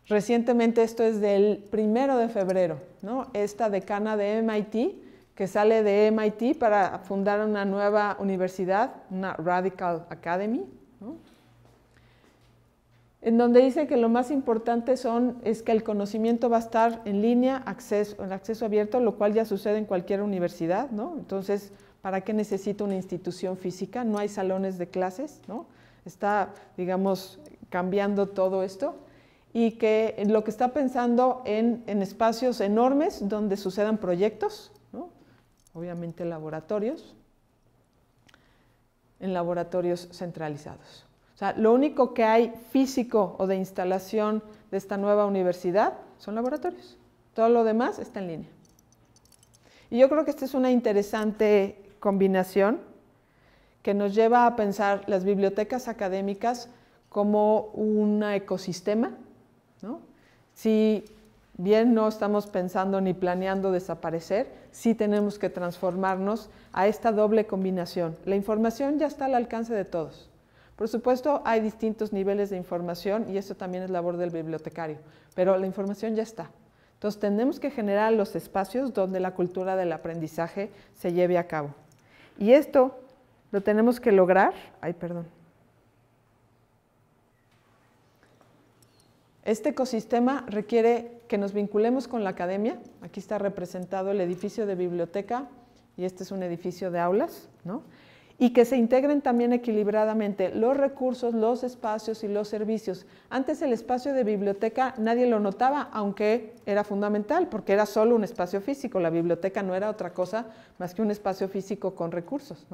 recientemente esto es del primero de febrero, ¿no? esta decana de MIT, que sale de MIT para fundar una nueva universidad, una Radical Academy, ¿no? en donde dice que lo más importante son, es que el conocimiento va a estar en línea, acceso, en acceso abierto, lo cual ya sucede en cualquier universidad, ¿no? Entonces, ¿para qué necesita una institución física? No hay salones de clases, ¿no? Está, digamos, cambiando todo esto y que lo que está pensando en, espacios enormes donde sucedan proyectos, obviamente laboratorios, en laboratorios centralizados. O sea, lo único que hay físico o de instalación de esta nueva universidad son laboratorios. Todo lo demás está en línea. Y yo creo que esta es una interesante combinación que nos lleva a pensar las bibliotecas académicas como un ecosistema. Si bien no estamos pensando ni planeando desaparecer, sí tenemos que transformarnos a esta doble combinación. La información ya está al alcance de todos. Por supuesto, hay distintos niveles de información y eso también es labor del bibliotecario, pero la información ya está. Entonces, tenemos que generar los espacios donde la cultura del aprendizaje se lleve a cabo. Y esto lo tenemos que lograr. Ay, perdón. Este ecosistema requiere que nos vinculemos con la academia. Aquí está representado el edificio de biblioteca y este es un edificio de aulas, ¿no? y que se integren también equilibradamente los recursos, los espacios y los servicios. Antes el espacio de biblioteca nadie lo notaba, aunque era fundamental, porque era solo un espacio físico, la biblioteca no era otra cosa más que un espacio físico con recursos.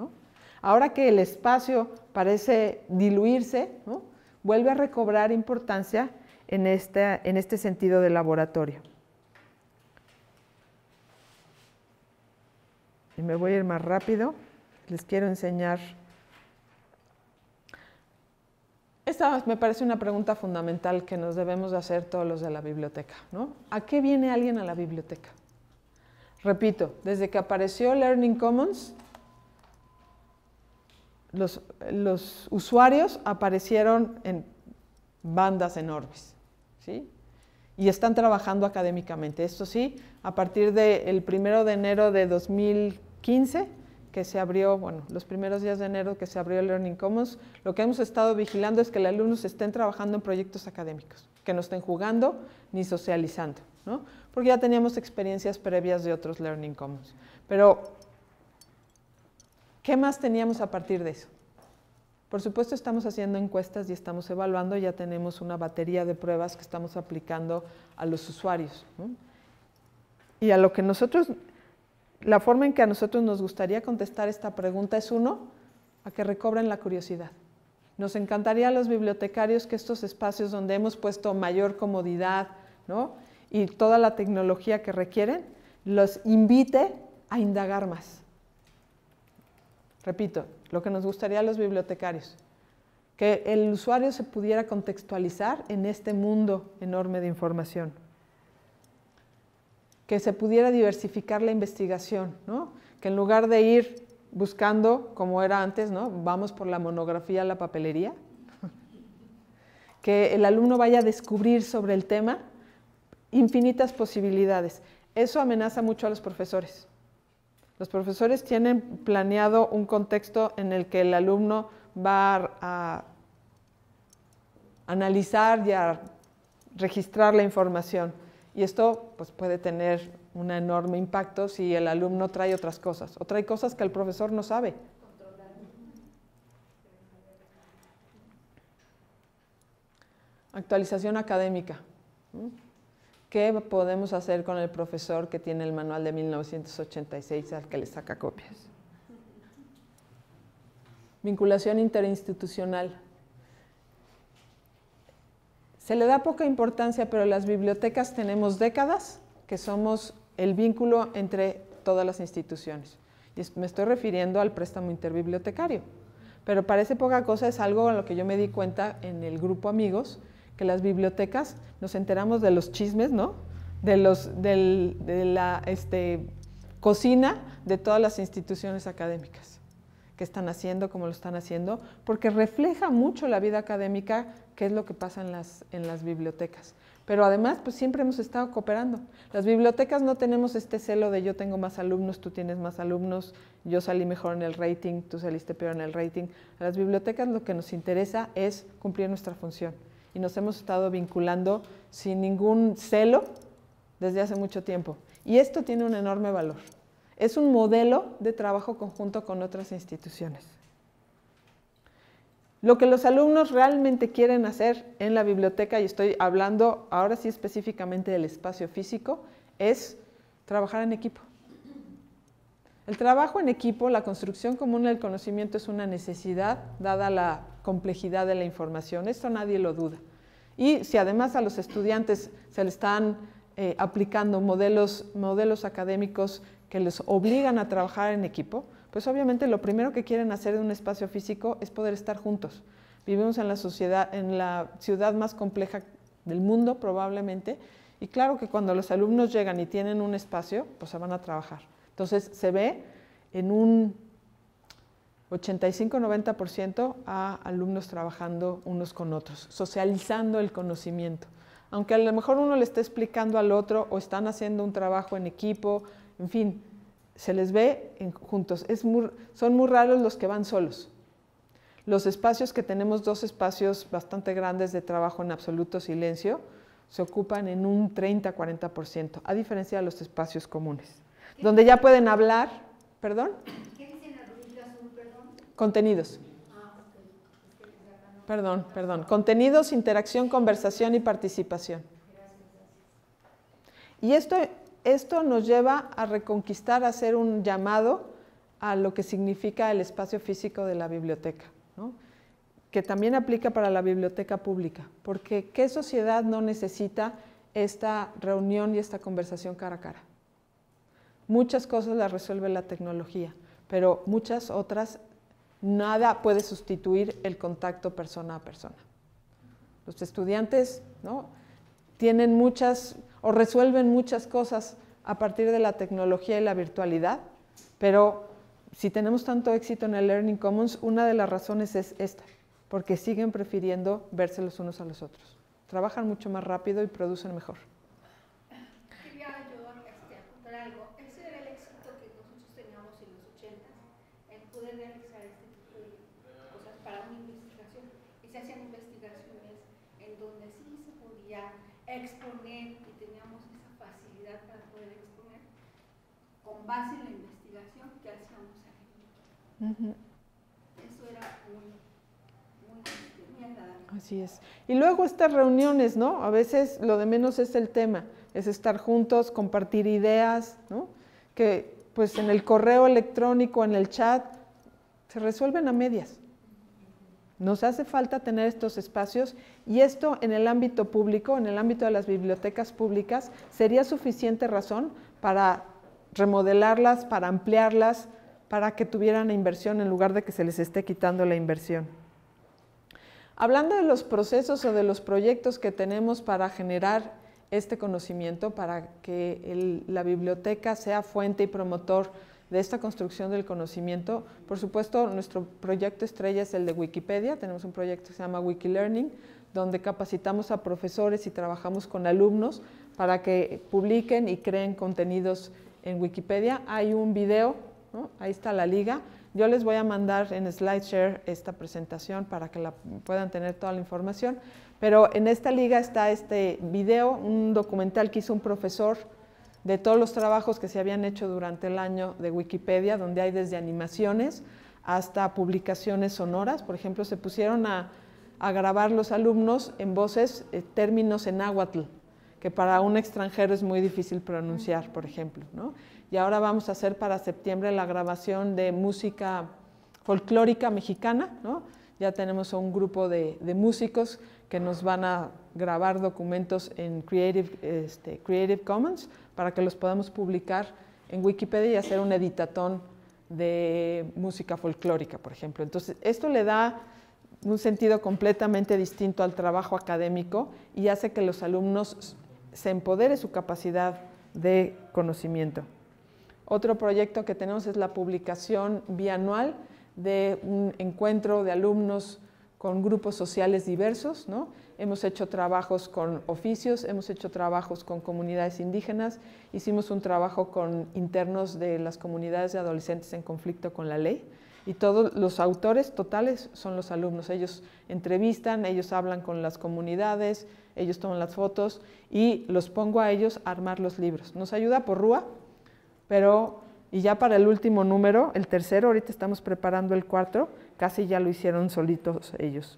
Ahora que el espacio parece diluirse, vuelve a recobrar importancia en, en este sentido de laboratorio. Y me voy a ir más rápido les quiero enseñar. Esta me parece una pregunta fundamental que nos debemos hacer todos los de la biblioteca. ¿no? ¿A qué viene alguien a la biblioteca? Repito, desde que apareció Learning Commons, los, usuarios aparecieron en bandas enormes. ¿sí? y están trabajando académicamente. Esto sí, a partir del 1 de enero de 2015 que se abrió, bueno, los primeros días de enero que se abrió el Learning Commons, lo que hemos estado vigilando es que los alumnos estén trabajando en proyectos académicos, que no estén jugando ni socializando, ¿no? Porque ya teníamos experiencias previas de otros Learning Commons. Pero, ¿qué más teníamos a partir de eso? Por supuesto, estamos haciendo encuestas y estamos evaluando, ya tenemos una batería de pruebas que estamos aplicando a los usuarios. Y a lo que nosotros la forma en que a nosotros nos gustaría contestar esta pregunta es uno, a que recobren la curiosidad. Nos encantaría a los bibliotecarios que estos espacios donde hemos puesto mayor comodidad y toda la tecnología que requieren, los invite a indagar más. Repito, lo que nos gustaría a los bibliotecarios, que el usuario se pudiera contextualizar en este mundo enorme de información que se pudiera diversificar la investigación, ¿no? que en lugar de ir buscando, como era antes, ¿no? vamos por la monografía a la papelería, que el alumno vaya a descubrir sobre el tema infinitas posibilidades. Eso amenaza mucho a los profesores. Los profesores tienen planeado un contexto en el que el alumno va a analizar y a registrar la información y esto pues, puede tener un enorme impacto si el alumno trae otras cosas o trae cosas que el profesor no sabe. Actualización académica. ¿Qué podemos hacer con el profesor que tiene el manual de 1986 al que le saca copias? Vinculación interinstitucional. Se le da poca importancia, pero las bibliotecas tenemos décadas que somos el vínculo entre todas las instituciones. me estoy refiriendo al préstamo interbibliotecario. Pero parece poca cosa, es algo a lo que yo me di cuenta en el grupo Amigos, que las bibliotecas nos enteramos de los chismes, ¿no? De, los, de la este, cocina de todas las instituciones académicas qué están haciendo, cómo lo están haciendo, porque refleja mucho la vida académica, qué es lo que pasa en las, en las bibliotecas. Pero además, pues siempre hemos estado cooperando. Las bibliotecas no tenemos este celo de yo tengo más alumnos, tú tienes más alumnos, yo salí mejor en el rating, tú saliste peor en el rating. A las bibliotecas lo que nos interesa es cumplir nuestra función. Y nos hemos estado vinculando sin ningún celo desde hace mucho tiempo. Y esto tiene un enorme valor es un modelo de trabajo conjunto con otras instituciones. Lo que los alumnos realmente quieren hacer en la biblioteca, y estoy hablando ahora sí específicamente del espacio físico, es trabajar en equipo. El trabajo en equipo, la construcción común del conocimiento es una necesidad dada la complejidad de la información. Esto nadie lo duda. Y si además a los estudiantes se le están eh, aplicando modelos, modelos académicos que les obligan a trabajar en equipo, pues obviamente lo primero que quieren hacer de un espacio físico es poder estar juntos. Vivimos en la, sociedad, en la ciudad más compleja del mundo probablemente y claro que cuando los alumnos llegan y tienen un espacio, pues se van a trabajar. Entonces se ve en un 85-90% a alumnos trabajando unos con otros, socializando el conocimiento. Aunque a lo mejor uno le esté explicando al otro o están haciendo un trabajo en equipo en fin, se les ve juntos. son muy raros los que van solos. Los espacios que tenemos, dos espacios bastante grandes de trabajo en absoluto silencio, se ocupan en un 30-40%, a diferencia de los espacios comunes, donde ya pueden hablar, perdón. ¿Qué dicen azul, Contenidos. Ah, perdón, perdón. Contenidos, interacción, conversación y participación. Y esto esto nos lleva a reconquistar, a hacer un llamado a lo que significa el espacio físico de la biblioteca, que también aplica para la biblioteca pública, porque ¿qué sociedad no necesita esta reunión y esta conversación cara a cara? Muchas cosas las resuelve la tecnología, pero muchas otras nada puede sustituir el contacto persona a persona. Los estudiantes tienen muchas o resuelven muchas cosas a partir de la tecnología y la virtualidad, pero si tenemos tanto éxito en el Learning Commons, una de las razones es esta, porque siguen prefiriendo verse los unos a los otros. Trabajan mucho más rápido y producen mejor. Eso era muy, Así es. Y luego estas reuniones, ¿no? A veces lo de menos es el tema, es estar juntos, compartir ideas, ¿no? Que pues en el correo electrónico, en el chat, se resuelven a medias. Nos hace falta tener estos espacios y esto en el ámbito público, en el ámbito de las bibliotecas públicas, sería suficiente razón para remodelarlas, para ampliarlas, para que tuvieran inversión en lugar de que se les esté quitando la inversión. Hablando de los procesos o de los proyectos que tenemos para generar este conocimiento, para que la biblioteca sea fuente y promotor de esta construcción del conocimiento, por supuesto, nuestro proyecto estrella es el de Wikipedia. Tenemos un proyecto que se llama Wikilearning, donde capacitamos a profesores y trabajamos con alumnos para que publiquen y creen contenidos en Wikipedia. Hay un video Ahí está la liga. Yo les voy a mandar en SlideShare esta presentación para que la, puedan tener toda la información. Pero en esta liga está este video, un documental que hizo un profesor de todos los trabajos que se habían hecho durante el año de Wikipedia, donde hay desde animaciones hasta publicaciones sonoras. Por ejemplo, se pusieron a, grabar los alumnos en voces eh, términos en náhuatl, que para un extranjero es muy difícil pronunciar, por ejemplo y ahora vamos a hacer para septiembre la grabación de música folclórica mexicana, Ya tenemos un grupo de, músicos que nos van a grabar documentos en este, Creative Commons para que los podamos publicar en Wikipedia y hacer un editatón de música folclórica, por ejemplo. Entonces, esto le da un sentido completamente distinto al trabajo académico y hace que los alumnos se empodere su capacidad de conocimiento. Otro proyecto que tenemos es la publicación bianual de un encuentro de alumnos con grupos sociales diversos. ¿no? Hemos hecho trabajos con oficios, hemos hecho trabajos con comunidades indígenas, hicimos un trabajo con internos de las comunidades de adolescentes en conflicto con la ley y todos los autores totales son los alumnos. Ellos entrevistan, ellos hablan con las comunidades, ellos toman las fotos y los pongo a ellos a armar los libros. Nos ayuda por Rúa, pero y ya para el último número, el tercero, ahorita estamos preparando el cuarto, casi ya lo hicieron solitos ellos.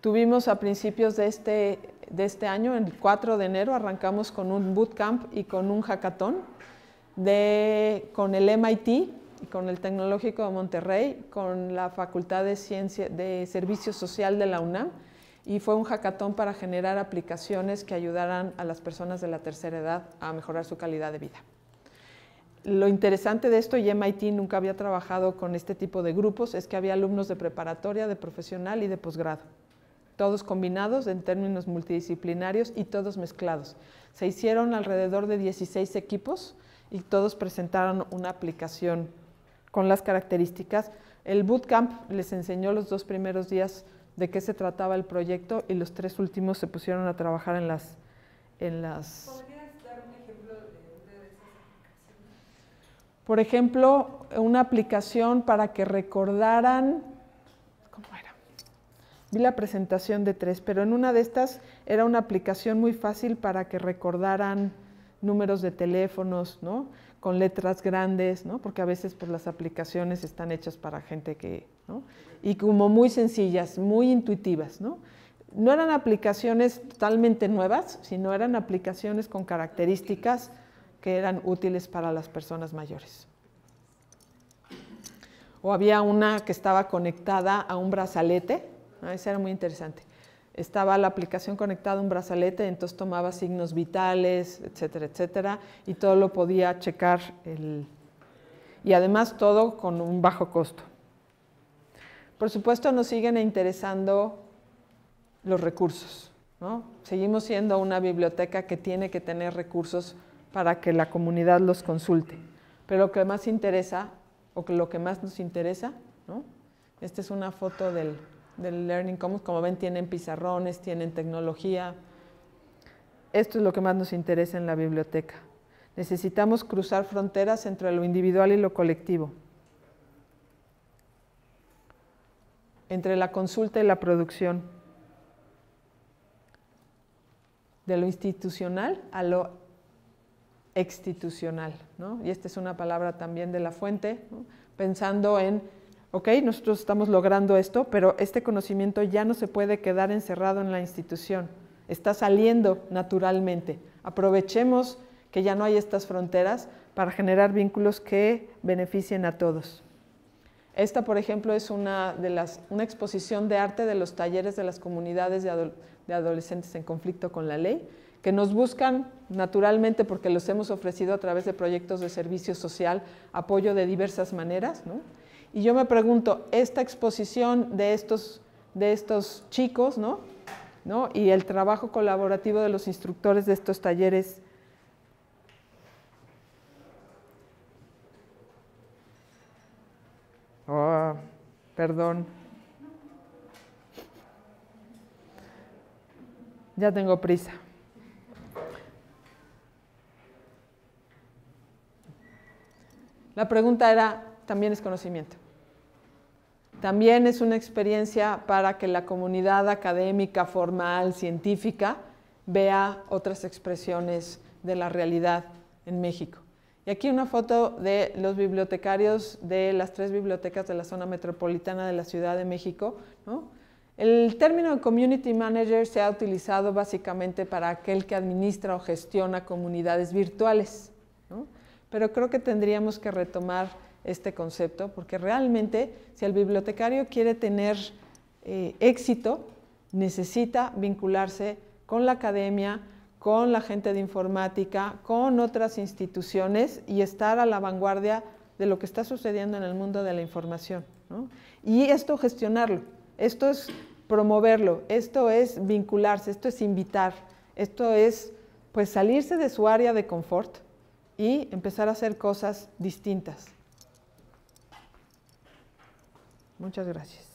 Tuvimos a principios de este, este año, el 4 de enero, arrancamos con un bootcamp y con un hackathon con el MIT con el Tecnológico de Monterrey, con la Facultad de, de Servicio Social de la UNAM, y fue un hackathon para generar aplicaciones que ayudaran a las personas de la tercera edad a mejorar su calidad de vida. Lo interesante de esto, y MIT nunca había trabajado con este tipo de grupos, es que había alumnos de preparatoria, de profesional y de posgrado, todos combinados en términos multidisciplinarios y todos mezclados. Se hicieron alrededor de 16 equipos y todos presentaron una aplicación con las características. El bootcamp les enseñó los dos primeros días de qué se trataba el proyecto y los tres últimos se pusieron a trabajar en las... En las dar un ejemplo de, Por ejemplo, una aplicación para que recordaran... ¿Cómo era? Vi la presentación de tres, pero en una de estas era una aplicación muy fácil para que recordaran números de teléfonos, ¿no? con letras grandes, ¿no? porque a veces pues, las aplicaciones están hechas para gente que... ¿no? Y como muy sencillas, muy intuitivas. ¿no? no eran aplicaciones totalmente nuevas, sino eran aplicaciones con características que eran útiles para las personas mayores. O había una que estaba conectada a un brazalete, esa era muy interesante estaba la aplicación conectada a un brazalete, entonces tomaba signos vitales, etcétera, etcétera, y todo lo podía checar. El... Y además todo con un bajo costo. Por supuesto nos siguen interesando los recursos. Seguimos siendo una biblioteca que tiene que tener recursos para que la comunidad los consulte. Pero lo que más interesa, o lo que más nos interesa, esta es una foto del del Learning Commons. Como ven, tienen pizarrones, tienen tecnología. Esto es lo que más nos interesa en la biblioteca. Necesitamos cruzar fronteras entre lo individual y lo colectivo, entre la consulta y la producción, de lo institucional a lo institucional. ¿no? Y esta es una palabra también de la fuente, pensando en ok, nosotros estamos logrando esto, pero este conocimiento ya no se puede quedar encerrado en la institución, está saliendo naturalmente. Aprovechemos que ya no hay estas fronteras para generar vínculos que beneficien a todos. Esta, por ejemplo, es una, de una exposición de arte de los talleres de las comunidades de, de adolescentes en conflicto con la ley, que nos buscan naturalmente porque los hemos ofrecido a través de proyectos de servicio social, apoyo de diversas maneras, ¿no? Y yo me pregunto, esta exposición de estos, de estos chicos, ¿no? ¿no? Y el trabajo colaborativo de los instructores de estos talleres. Oh, perdón. Ya tengo prisa. La pregunta era, también es conocimiento. También es una experiencia para que la comunidad académica, formal, científica, vea otras expresiones de la realidad en México. Y aquí una foto de los bibliotecarios de las tres bibliotecas de la zona metropolitana de la Ciudad de México. El término community manager se ha utilizado básicamente para aquel que administra o gestiona comunidades virtuales, pero creo que tendríamos que retomar este concepto, porque realmente si el bibliotecario quiere tener eh, éxito, necesita vincularse con la academia, con la gente de informática, con otras instituciones y estar a la vanguardia de lo que está sucediendo en el mundo de la información. Y esto gestionarlo, esto es promoverlo, esto es vincularse, esto es invitar, esto es pues salirse de su área de confort y empezar a hacer cosas distintas. Muchas gracias.